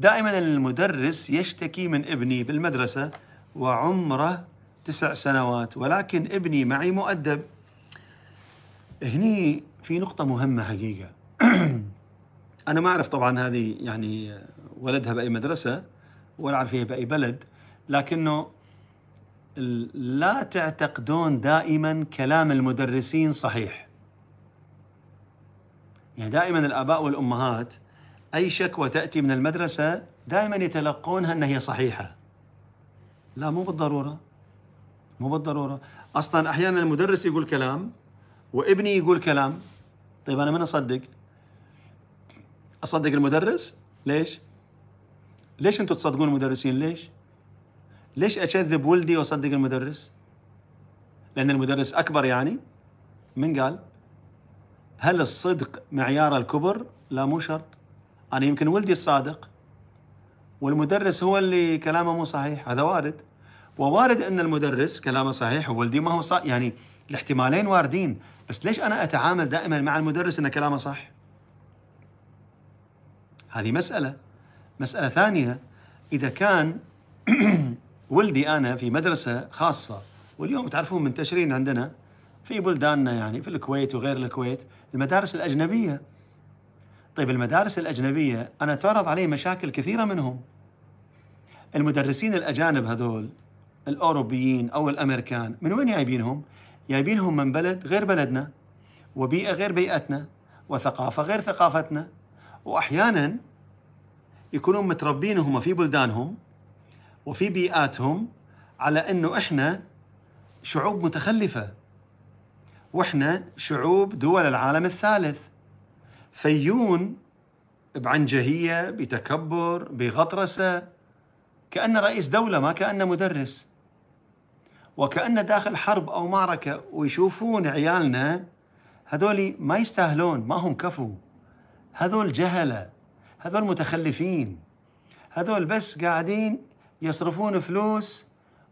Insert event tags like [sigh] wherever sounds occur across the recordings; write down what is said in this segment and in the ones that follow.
دائما المدرس يشتكي من ابني بالمدرسة وعمره تسع سنوات ولكن ابني معي مؤدب هني في نقطة مهمة حقيقة [clears throat] أنا ما أعرف طبعا هذه يعني ولدها بأي مدرسة ولا أعرف هي بأي بلد لكنه لا تعتقدون دائما كلام المدرسين صحيح يعني دائما الآباء والأمهات أي شكوى تأتي من المدرسة دائما يتلقونها أن هي صحيحة لا مو بالضرورة مو بالضرورة أصلا أحيانا المدرس يقول كلام وابني يقول كلام طيب أنا من أصدق أصدق المدرس ليش ليش أنتم تصدقون المدرسين ليش ليش أكذب ولدي وأصدق المدرس لأن المدرس أكبر يعني من قال هل الصدق معيار الكبر لا مو شرط انا يمكن ولدي الصادق والمدرس هو اللي كلامه مو صحيح هذا وارد ووارد ان المدرس كلامه صحيح وولدي ما هو صح يعني الاحتمالين واردين بس ليش انا اتعامل دائما مع المدرس ان كلامه صح هذه مساله مساله ثانيه اذا كان [clears throat] ولدي انا في مدرسه خاصه واليوم تعرفون منتشرين عندنا في بلداننا يعني في الكويت وغير الكويت المدارس الاجنبيه طيب المدارس الأجنبية أنا تعرض علي مشاكل كثيرة منهم المدرسين الأجانب هذول الأوروبيين أو الأمريكان من وين جايبينهم؟ جايبينهم من بلد غير بلدنا وبيئة غير بيئتنا وثقافة غير ثقافتنا وأحيانا يكونوا متربين هم في بلدانهم وفي بيئاتهم على أنه إحنا شعوب متخلفة وإحنا شعوب دول العالم الثالث فيون بعنجهية بتكبر بغطرسة كأن رئيس دولة ما كأن مدرس وكأن داخل حرب أو معركة ويشوفون عيالنا هذول ما يستاهلون ما هم كفو هذول جهلة هذول متخلفين هذول بس قاعدين يصرفون فلوس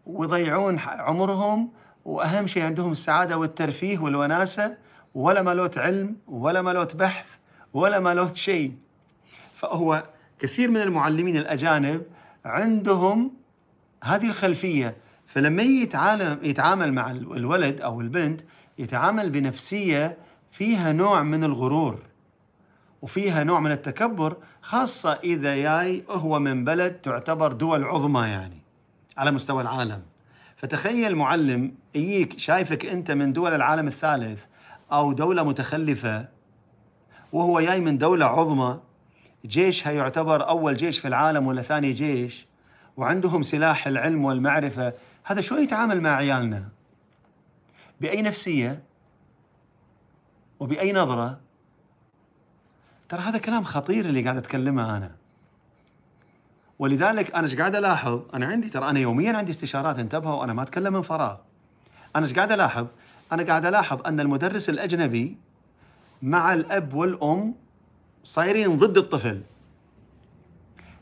ويضيعون عمرهم وأهم شيء عندهم السعادة والترفيه والوناسة ولا ملوت علم ولا ملوت بحث ولا مالوت شيء فهو كثير من المعلمين الأجانب عندهم هذه الخلفية فلما يتعامل, يتعامل مع الولد أو البنت يتعامل بنفسية فيها نوع من الغرور وفيها نوع من التكبر خاصة إذا جاي هو من بلد تعتبر دول عظمى يعني على مستوى العالم فتخيل معلم يجيك شايفك أنت من دول العالم الثالث أو دولة متخلفة وهو جاي من دولة عظمى جيشها يعتبر أول جيش في العالم ولا ثاني جيش وعندهم سلاح العلم والمعرفة هذا شو يتعامل مع عيالنا بأي نفسية وبأي نظرة ترى هذا كلام خطير اللي قاعد أتكلمه أنا ولذلك أنا ايش قاعد ألاحظ أنا عندي ترى أنا يوميا عندي استشارات انتبهوا أنا ما أتكلم من فراغ أنا ايش قاعد ألاحظ أنا قاعد ألاحظ أن المدرس الأجنبي مع الاب والام صايرين ضد الطفل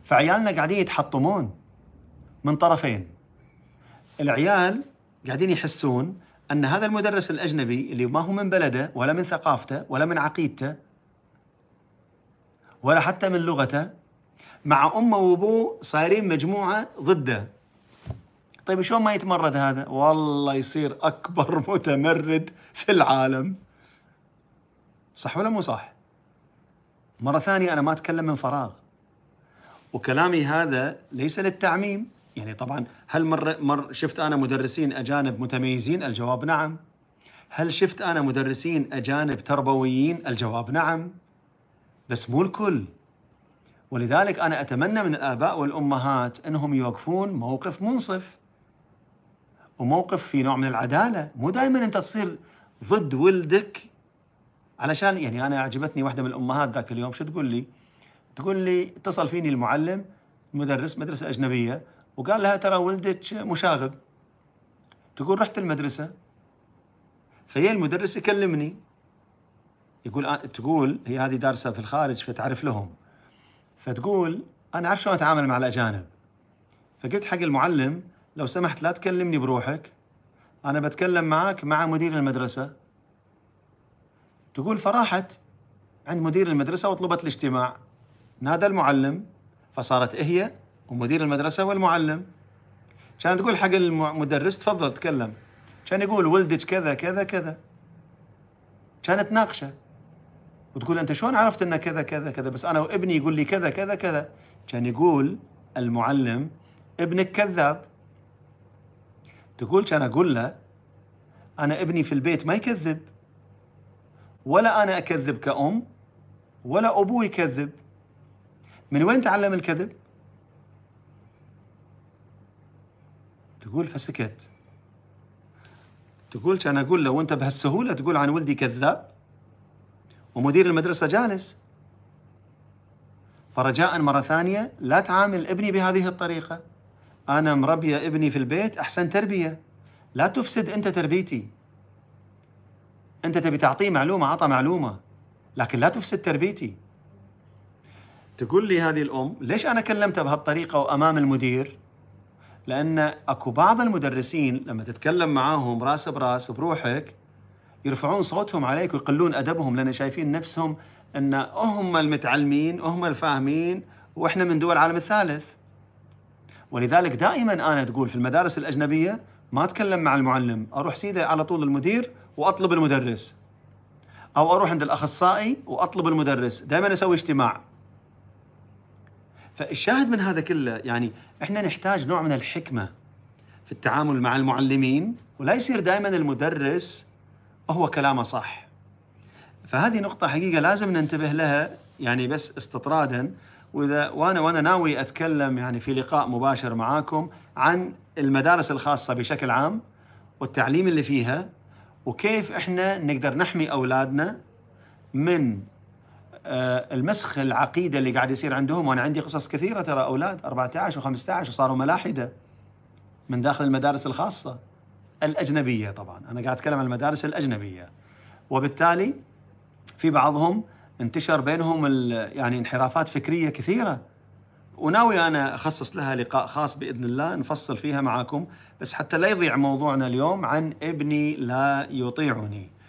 فعيالنا قاعدين يتحطمون من طرفين العيال قاعدين يحسون ان هذا المدرس الاجنبي اللي ما هو من بلده ولا من ثقافته ولا من عقيدته ولا حتى من لغته مع امه وابوه صايرين مجموعه ضده طيب شلون ما يتمرد هذا والله يصير اكبر متمرد في العالم صح ولا مو صح؟ مرة ثانية أنا ما أتكلم من فراغ وكلامي هذا ليس للتعميم يعني طبعا هل مر, مر شفت أنا مدرسين أجانب متميزين؟ الجواب نعم هل شفت أنا مدرسين أجانب تربويين؟ الجواب نعم بس مو الكل ولذلك أنا أتمنى من الآباء والأمهات أنهم يوقفون موقف منصف وموقف في نوع من العدالة مو دائما أنت تصير ضد ولدك علشان يعني انا عجبتني واحده من الامهات ذاك اليوم شو تقول لي؟ تقول لي اتصل فيني المعلم مدرس مدرسه اجنبيه وقال لها ترى ولدك مشاغب تقول رحت المدرسه فهي المدرس يكلمني يقول آه، تقول هي هذه دارسه في الخارج فتعرف لهم فتقول انا اعرف شلون اتعامل مع الاجانب فقلت حق المعلم لو سمحت لا تكلمني بروحك انا بتكلم معك مع مدير المدرسه تقول فراحت عند مدير المدرسة وطلبت الاجتماع نادى المعلم فصارت هي ومدير المدرسة والمعلم كان تقول حق المدرس تفضل تكلم كان يقول ولدك كذا كذا كذا كانت تناقشه وتقول انت شلون عرفت انه كذا كذا كذا بس انا وابني يقول لي كذا كذا كذا كان يقول المعلم ابنك كذاب تقول كان اقول له انا ابني في البيت ما يكذب ولا أنا أكذب كأم ولا أبوي كذب من وين تعلم الكذب؟ تقول فسكت تقول كان أقول لو أنت بهالسهولة تقول عن ولدي كذاب ومدير المدرسة جالس فرجاء مرة ثانية لا تعامل ابني بهذه الطريقة أنا مربية ابني في البيت أحسن تربية لا تفسد أنت تربيتي انت تبي تعطيه معلومه عطى معلومه لكن لا تفسد تربيتي تقول لي هذه الام ليش انا كلمتها بهالطريقه وامام المدير لان اكو بعض المدرسين لما تتكلم معاهم راس براس بروحك يرفعون صوتهم عليك ويقلون ادبهم لان شايفين نفسهم ان هم المتعلمين هم الفاهمين واحنا من دول العالم الثالث ولذلك دائما انا تقول في المدارس الاجنبيه ما اتكلم مع المعلم اروح سيده على طول المدير واطلب المدرس او اروح عند الاخصائي واطلب المدرس دائما اسوي اجتماع فالشاهد من هذا كله يعني احنا نحتاج نوع من الحكمه في التعامل مع المعلمين ولا يصير دائما المدرس هو كلامه صح فهذه نقطه حقيقه لازم ننتبه لها يعني بس استطرادا واذا وانا وانا ناوي اتكلم يعني في لقاء مباشر معاكم عن المدارس الخاصه بشكل عام والتعليم اللي فيها وكيف احنا نقدر نحمي اولادنا من آه، المسخ العقيده اللي قاعد يصير عندهم وانا عندي قصص كثيره ترى اولاد 14 و15 وصاروا ملاحده من داخل المدارس الخاصه الاجنبيه طبعا انا قاعد اتكلم عن المدارس الاجنبيه وبالتالي في بعضهم انتشر بينهم يعني انحرافات فكريه كثيره وناوي انا اخصص لها لقاء خاص باذن الله نفصل فيها معاكم بس حتى لا يضيع موضوعنا اليوم عن ابني لا يطيعني